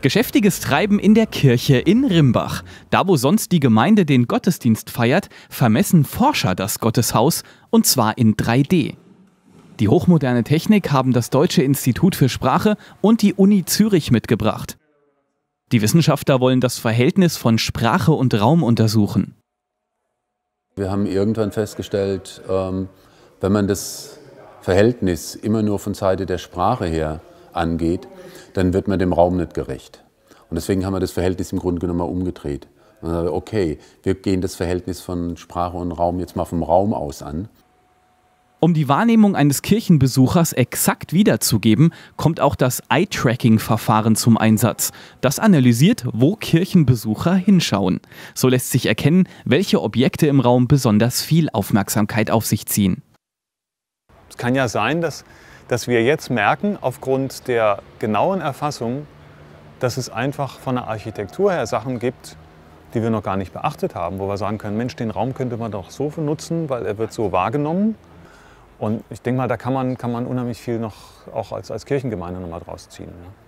Geschäftiges Treiben in der Kirche in Rimbach. Da, wo sonst die Gemeinde den Gottesdienst feiert, vermessen Forscher das Gotteshaus und zwar in 3D. Die hochmoderne Technik haben das Deutsche Institut für Sprache und die Uni Zürich mitgebracht. Die Wissenschaftler wollen das Verhältnis von Sprache und Raum untersuchen. Wir haben irgendwann festgestellt, ähm, wenn man das Verhältnis immer nur von Seite der Sprache her angeht, dann wird man dem Raum nicht gerecht. Und deswegen haben wir das Verhältnis im Grunde genommen mal umgedreht. Okay, wir gehen das Verhältnis von Sprache und Raum jetzt mal vom Raum aus an. Um die Wahrnehmung eines Kirchenbesuchers exakt wiederzugeben, kommt auch das Eye-Tracking-Verfahren zum Einsatz. Das analysiert, wo Kirchenbesucher hinschauen. So lässt sich erkennen, welche Objekte im Raum besonders viel Aufmerksamkeit auf sich ziehen. Es kann ja sein, dass dass wir jetzt merken, aufgrund der genauen Erfassung, dass es einfach von der Architektur her Sachen gibt, die wir noch gar nicht beachtet haben, wo wir sagen können, Mensch, den Raum könnte man doch so benutzen, weil er wird so wahrgenommen. Und ich denke mal, da kann man, kann man unheimlich viel noch auch als, als Kirchengemeinde nochmal draus ziehen. Ne?